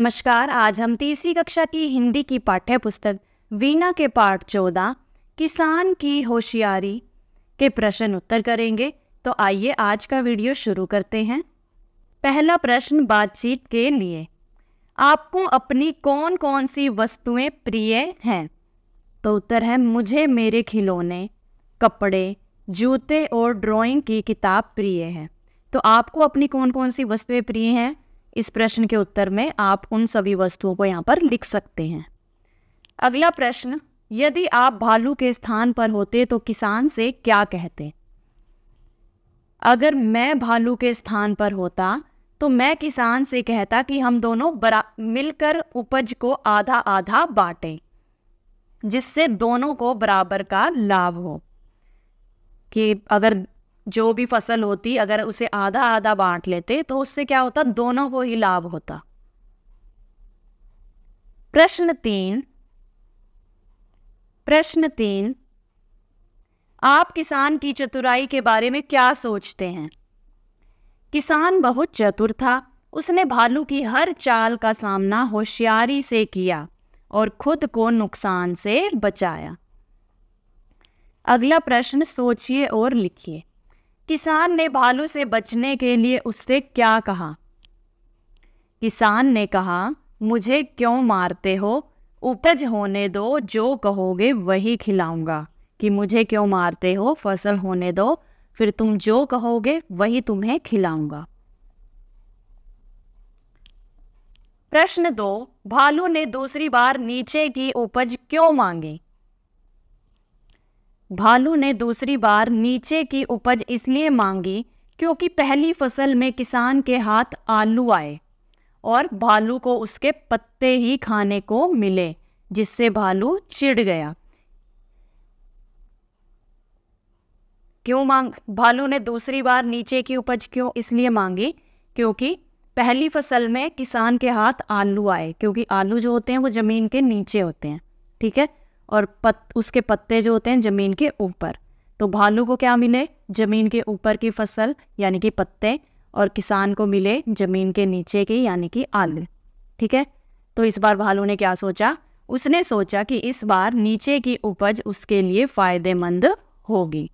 नमस्कार आज हम तीसरी कक्षा की हिंदी की पाठ्य पुस्तक वीणा के पाठ चौदह किसान की होशियारी के प्रश्न उत्तर करेंगे तो आइए आज का वीडियो शुरू करते हैं पहला प्रश्न बातचीत के लिए आपको अपनी कौन कौन सी वस्तुएं प्रिय हैं तो उत्तर है मुझे मेरे खिलौने कपड़े जूते और ड्राइंग की किताब प्रिय है तो आपको अपनी कौन कौन सी वस्तुएं प्रिय हैं इस प्रश्न के उत्तर में आप उन सभी वस्तुओं को यहाँ पर लिख सकते हैं अगला प्रश्न यदि आप भालू के स्थान पर होते तो किसान से क्या कहते अगर मैं भालू के स्थान पर होता तो मैं किसान से कहता कि हम दोनों बरा मिलकर उपज को आधा आधा बांटें जिससे दोनों को बराबर का लाभ हो कि अगर जो भी फसल होती अगर उसे आधा आधा बांट लेते तो उससे क्या होता दोनों को ही लाभ होता प्रश्न तीन प्रश्न तीन आप किसान की चतुराई के बारे में क्या सोचते हैं किसान बहुत चतुर था उसने भालू की हर चाल का सामना होशियारी से किया और खुद को नुकसान से बचाया अगला प्रश्न सोचिए और लिखिए किसान ने भालू से बचने के लिए उससे क्या कहा किसान ने कहा मुझे क्यों मारते हो उपज होने दो जो कहोगे वही खिलाऊंगा कि मुझे क्यों मारते हो फसल होने दो फिर तुम जो कहोगे वही तुम्हें खिलाऊंगा प्रश्न दो भालू ने दूसरी बार नीचे की उपज क्यों मांगी भालू ने दूसरी बार नीचे की उपज इसलिए मांगी क्योंकि पहली फसल में किसान के हाथ आलू आए और भालू को उसके पत्ते ही खाने को मिले जिससे भालू चिढ़ गया क्यों मांग भालू ने दूसरी बार नीचे की उपज क्यों इसलिए मांगी क्योंकि पहली फसल में किसान के हाथ आलू आए क्योंकि आलू जो होते हैं वो ज़मीन के नीचे होते हैं ठीक है और पत उसके पत्ते जो होते हैं ज़मीन के ऊपर तो भालू को क्या मिले ज़मीन के ऊपर की फसल यानी कि पत्ते और किसान को मिले ज़मीन के नीचे की यानी कि आल ठीक है तो इस बार भालू ने क्या सोचा उसने सोचा कि इस बार नीचे की उपज उसके लिए फायदेमंद होगी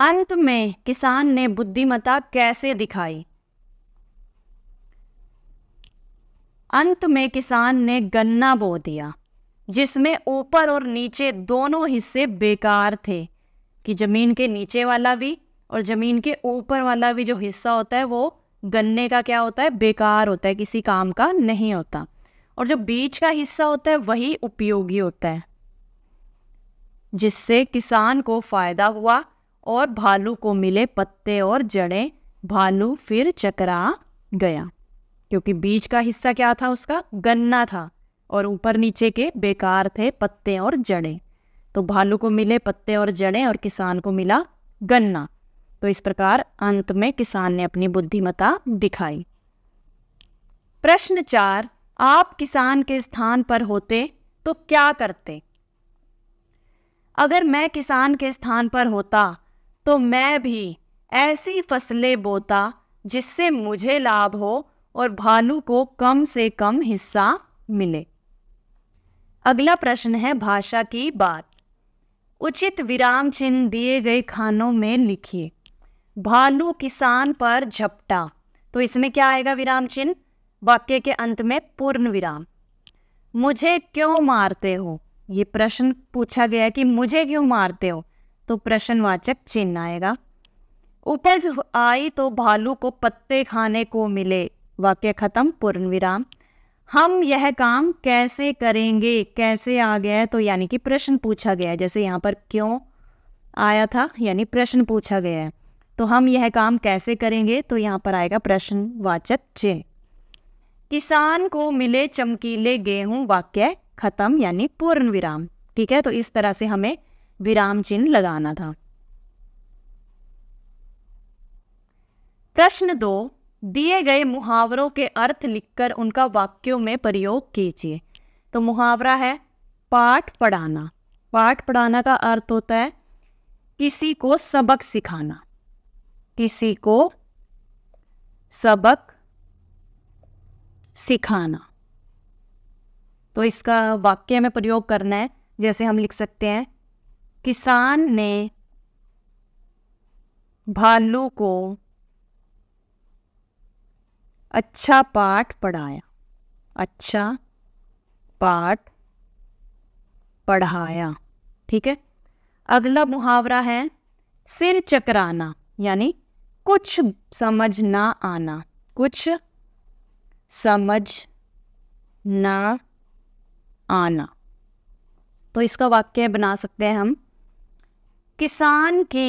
अंत में किसान ने बुद्धिमता कैसे दिखाई अंत में किसान ने गन्ना बो दिया जिसमें ऊपर और नीचे दोनों हिस्से बेकार थे कि ज़मीन के नीचे वाला भी और ज़मीन के ऊपर वाला भी जो हिस्सा होता है वो गन्ने का क्या होता है बेकार होता है किसी काम का नहीं होता और जो बीज का हिस्सा होता है वही उपयोगी होता है जिससे किसान को फ़ायदा हुआ और भालू को मिले पत्ते और जड़ें भालू फिर चकरा गया क्योंकि बीज का हिस्सा क्या था उसका गन्ना था और ऊपर नीचे के बेकार थे पत्ते और जड़े तो भालू को मिले पत्ते और जड़े और किसान को मिला गन्ना तो इस प्रकार अंत में किसान ने अपनी बुद्धिमता दिखाई प्रश्न चार आप किसान के स्थान पर होते तो क्या करते अगर मैं किसान के स्थान पर होता तो मैं भी ऐसी फसलें बोता जिससे मुझे लाभ हो और भालू को कम से कम हिस्सा मिले अगला प्रश्न है भाषा की बात उचित विराम चिन्ह दिए गए खानों में लिखिए भालू किसान पर झपटा तो इसमें क्या आएगा विराम चिन्ह वाक्य के अंत में पूर्ण विराम मुझे क्यों मारते हो ये प्रश्न पूछा गया कि मुझे क्यों मारते हो तो प्रश्नवाचक चिन्ह आएगा उपज आई तो भालू को पत्ते खाने को मिले वाक्य ख़त्म पूर्ण विराम हम यह काम कैसे करेंगे कैसे आ गया है तो यानी कि प्रश्न पूछा गया है जैसे यहाँ पर क्यों आया था यानी प्रश्न पूछा गया है तो हम यह काम कैसे करेंगे तो यहाँ पर आएगा प्रश्नवाचक चिन्ह किसान को मिले चमकीले गेहूं वाक्य खत्म यानी पूर्ण विराम ठीक है तो इस तरह से हमें विराम चिन्ह लगाना था प्रश्न दो दिए गए मुहावरों के अर्थ लिखकर उनका वाक्यों में प्रयोग कीजिए तो मुहावरा है पाठ पढ़ाना पाठ पढ़ाना का अर्थ होता है किसी को सबक सिखाना किसी को सबक सिखाना तो इसका वाक्य में प्रयोग करना है जैसे हम लिख सकते हैं किसान ने भालू को अच्छा पाठ पढ़ाया अच्छा पाठ पढ़ाया ठीक है अगला मुहावरा है सिर चकराना यानी कुछ समझ ना आना कुछ समझ ना आना तो इसका वाक्य बना सकते हैं हम किसान की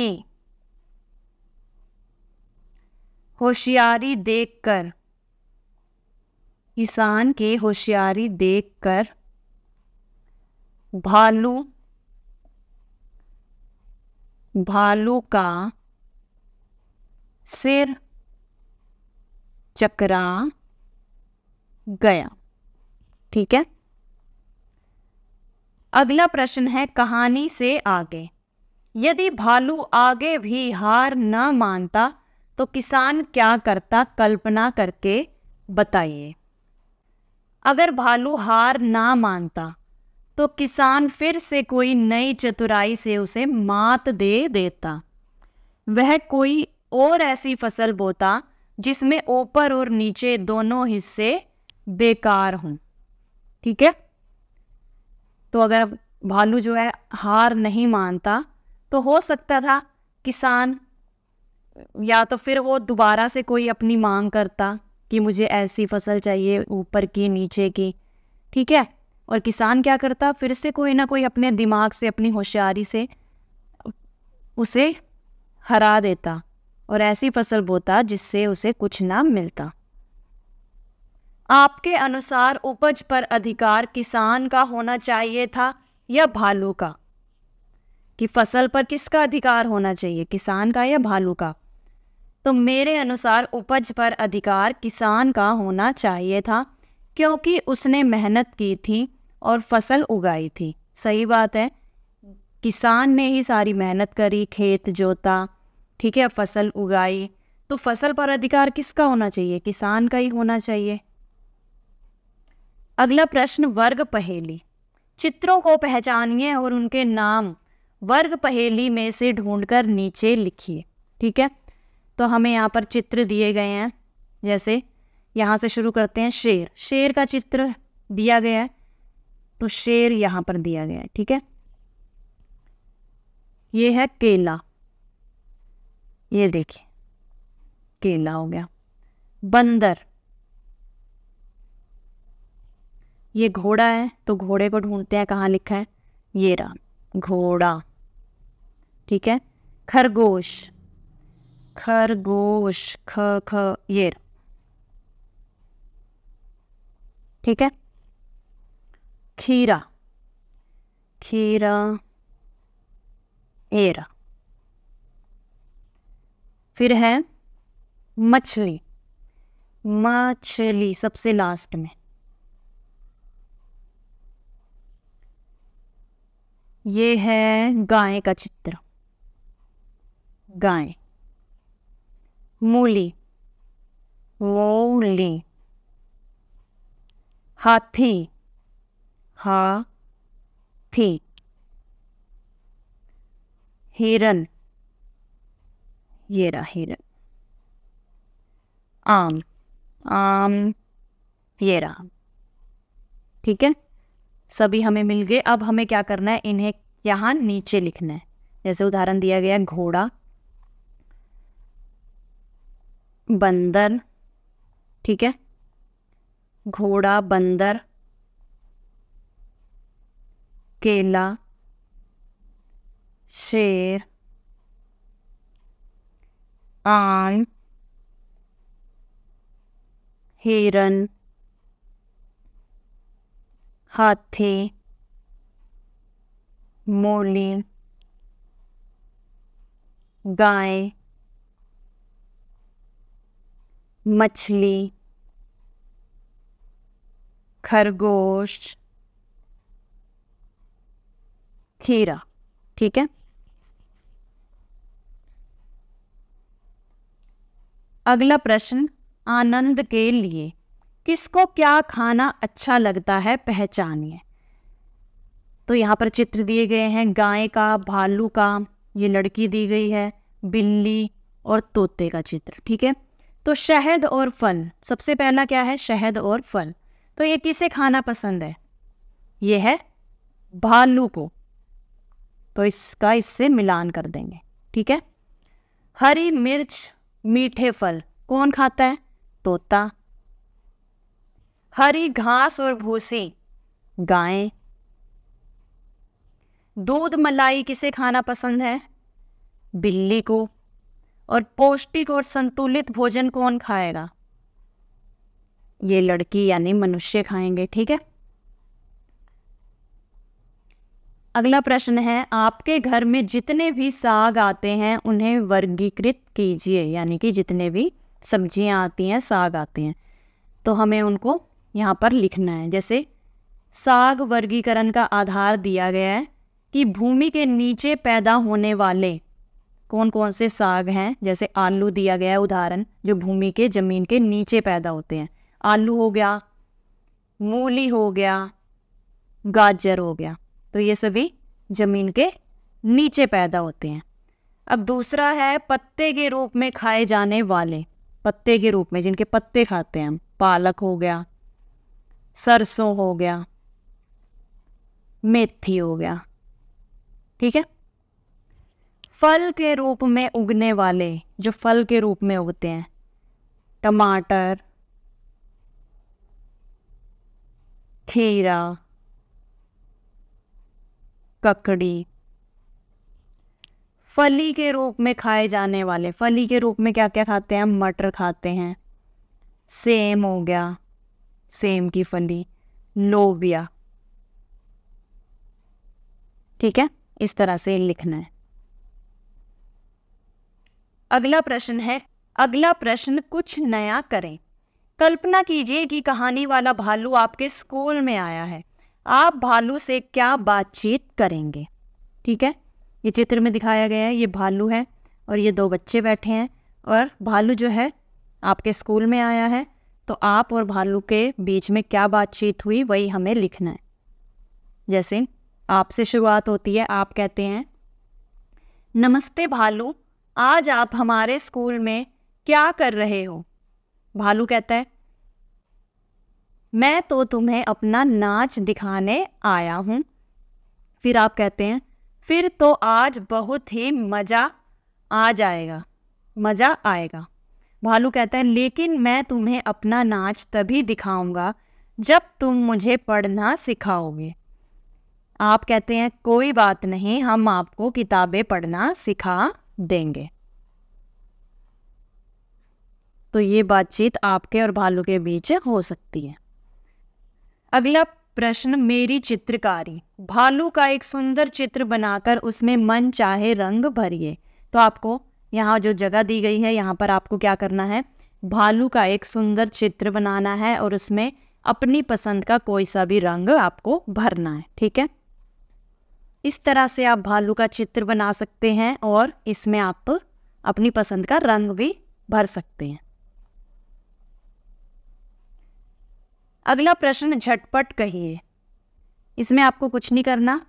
होशियारी देखकर किसान की होशियारी देखकर भालू भालू का सिर चकरा गया ठीक है अगला प्रश्न है कहानी से आगे यदि भालू आगे भी हार न मानता तो किसान क्या करता कल्पना करके बताइए अगर भालू हार ना मानता तो किसान फिर से कोई नई चतुराई से उसे मात दे देता वह कोई और ऐसी फसल बोता जिसमें ऊपर और नीचे दोनों हिस्से बेकार हों ठीक है तो अगर भालू जो है हार नहीं मानता तो हो सकता था किसान या तो फिर वो दोबारा से कोई अपनी मांग करता कि मुझे ऐसी फसल चाहिए ऊपर की नीचे की ठीक है और किसान क्या करता फिर से कोई ना कोई अपने दिमाग से अपनी होशियारी से उसे हरा देता और ऐसी फसल बोता जिससे उसे कुछ ना मिलता आपके अनुसार उपज पर अधिकार किसान का होना चाहिए था या भालू का कि फसल पर किसका अधिकार होना चाहिए किसान का या भालू का तो मेरे अनुसार उपज पर अधिकार किसान का होना चाहिए था क्योंकि उसने मेहनत की थी और फसल उगाई थी सही बात है किसान ने ही सारी मेहनत करी खेत जोता ठीक है फसल उगाई तो फसल पर अधिकार किसका होना चाहिए किसान का ही होना चाहिए अगला प्रश्न वर्ग पहेली चित्रों को पहचानिए और उनके नाम वर्ग पहेली में से ढूंढकर नीचे लिखिए ठीक है तो हमें यहाँ पर चित्र दिए गए हैं जैसे यहाँ से शुरू करते हैं शेर शेर का चित्र दिया गया है तो शेर यहाँ पर दिया गया है ठीक है ये है केला ये देखिए केला हो गया बंदर ये घोड़ा है तो घोड़े को ढूंढते हैं कहाँ लिखा है ये रहा घोड़ा ठीक है खरगोश खरगोश ख ख ये ठीक है खीरा खीरा एरा फिर है मछली मछली सबसे लास्ट में ये है गाय का चित्र गाय मूली मूली हाथी थी हिरन ये रहा हिरन आम आम ये रहा ठीक है सभी हमें मिल गए अब हमें क्या करना है इन्हें यहाँ नीचे लिखना है जैसे उदाहरण दिया गया घोड़ा बंदर ठीक है घोड़ा बंदर केला शेर आम हिरन हाथी मोली गाय मछली खरगोश खीरा ठीक है अगला प्रश्न आनंद के लिए किसको क्या खाना अच्छा लगता है पहचानिए तो यहाँ पर चित्र दिए गए हैं गाय का भालू का ये लड़की दी गई है बिल्ली और तोते का चित्र ठीक है तो शहद और फल सबसे पहला क्या है शहद और फल तो ये किसे खाना पसंद है ये है भालू को तो इसका इससे मिलान कर देंगे ठीक है हरी मिर्च मीठे फल कौन खाता है तोता हरी घास और भूसी गाय दूध मलाई किसे खाना पसंद है बिल्ली को और पौष्टिक और संतुलित भोजन कौन खाएगा ये लड़की यानी मनुष्य खाएंगे ठीक है अगला प्रश्न है आपके घर में जितने भी साग आते हैं उन्हें वर्गीकृत कीजिए यानी कि जितने भी सब्जियां आती हैं साग आते हैं तो हमें उनको यहाँ पर लिखना है जैसे साग वर्गीकरण का आधार दिया गया है कि भूमि के नीचे पैदा होने वाले कौन कौन से साग हैं जैसे आलू दिया गया है उदाहरण जो भूमि के ज़मीन के नीचे पैदा होते हैं आलू हो गया मूली हो गया गाजर हो गया तो ये सभी ज़मीन के नीचे पैदा होते हैं अब दूसरा है पत्ते के रूप में खाए जाने वाले पत्ते के रूप में जिनके पत्ते खाते हैं हम पालक हो गया सरसों हो गया मेथी हो गया ठीक है फल के रूप में उगने वाले जो फल के रूप में उगते हैं टमाटर खीरा ककड़ी फली के रूप में खाए जाने वाले फली के रूप में क्या क्या खाते हैं मटर खाते हैं सेम हो गया सेम की फली लोबिया ठीक है इस तरह से लिखना है अगला प्रश्न है अगला प्रश्न कुछ नया करें कल्पना कीजिए कि कहानी वाला भालू आपके स्कूल में आया है आप भालू से क्या बातचीत करेंगे ठीक है ये चित्र में दिखाया गया है ये भालू है और ये दो बच्चे बैठे हैं और भालू जो है आपके स्कूल में आया है तो आप और भालू के बीच में क्या बातचीत हुई वही हमें लिखना है जैसे आपसे शुरुआत होती है आप कहते हैं नमस्ते भालू आज आप हमारे स्कूल में क्या कर रहे हो भालू कहता है मैं तो तुम्हें अपना नाच दिखाने आया हूँ फिर आप कहते हैं फिर तो आज बहुत ही मज़ा आ जाएगा मज़ा आएगा भालू कहता है लेकिन मैं तुम्हें अपना नाच तभी दिखाऊंगा जब तुम मुझे पढ़ना सिखाओगे आप कहते हैं कोई बात नहीं हम आपको किताबें पढ़ना सिखा देंगे तो ये बातचीत आपके और भालू के बीच हो सकती है अगला प्रश्न मेरी चित्रकारी भालू का एक सुंदर चित्र बनाकर उसमें मन चाहे रंग भरिए तो आपको यहाँ जो जगह दी गई है यहाँ पर आपको क्या करना है भालू का एक सुंदर चित्र बनाना है और उसमें अपनी पसंद का कोई सा भी रंग आपको भरना है ठीक है इस तरह से आप भालू का चित्र बना सकते हैं और इसमें आप अपनी पसंद का रंग भी भर सकते हैं अगला प्रश्न झटपट कहिए इसमें आपको कुछ नहीं करना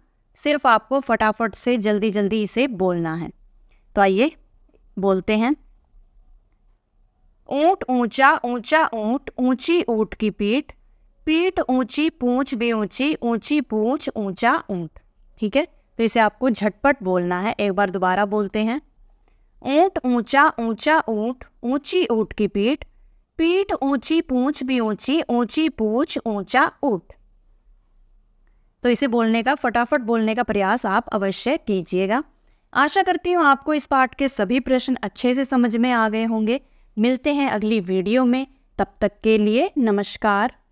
सिर्फ आपको फटाफट से जल्दी जल्दी इसे बोलना है तो आइए बोलते हैं ऊंट ऊंचा ऊंचा ऊंट ऊंची ऊंट की पीठ पीठ ऊंची पूंछ भी ऊंची ऊंची पूंछ ऊंचा ऊंट ठीक है तो इसे आपको झटपट बोलना है एक बार दोबारा बोलते हैं ऊँट ऊंचा ऊंचा ऊँट ऊंची ऊँट की पीठ पीठ ऊंची पूंछ भी ऊंची ऊंची पूंछ ऊंचा ऊँट तो इसे बोलने का फटाफट बोलने का प्रयास आप अवश्य कीजिएगा आशा करती हूँ आपको इस पाठ के सभी प्रश्न अच्छे से समझ में आ गए होंगे मिलते हैं अगली वीडियो में तब तक के लिए नमस्कार